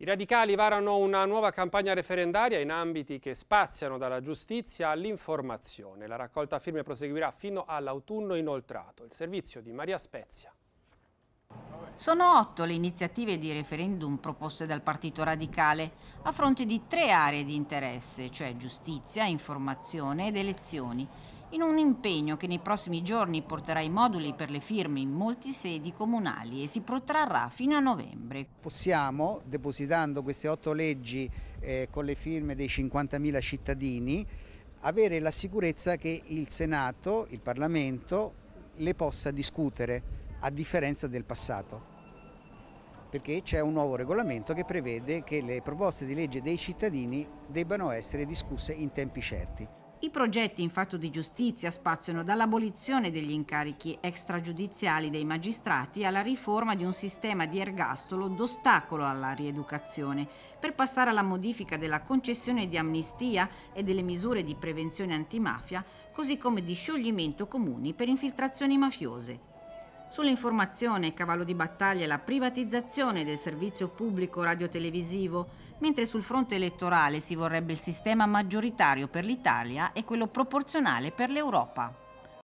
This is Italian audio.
I radicali varano una nuova campagna referendaria in ambiti che spaziano dalla giustizia all'informazione. La raccolta firme proseguirà fino all'autunno inoltrato. Il servizio di Maria Spezia. Sono otto le iniziative di referendum proposte dal Partito Radicale a fronte di tre aree di interesse, cioè giustizia, informazione ed elezioni, in un impegno che nei prossimi giorni porterà i moduli per le firme in molti sedi comunali e si protrarrà fino a novembre. Possiamo, depositando queste otto leggi eh, con le firme dei 50.000 cittadini, avere la sicurezza che il Senato, il Parlamento, le possa discutere a differenza del passato perché c'è un nuovo regolamento che prevede che le proposte di legge dei cittadini debbano essere discusse in tempi certi. I progetti in fatto di giustizia spaziano dall'abolizione degli incarichi extragiudiziali dei magistrati alla riforma di un sistema di ergastolo d'ostacolo alla rieducazione, per passare alla modifica della concessione di amnistia e delle misure di prevenzione antimafia, così come di scioglimento comuni per infiltrazioni mafiose. Sull'informazione cavallo di battaglia è la privatizzazione del servizio pubblico radiotelevisivo, mentre sul fronte elettorale si vorrebbe il sistema maggioritario per l'Italia e quello proporzionale per l'Europa.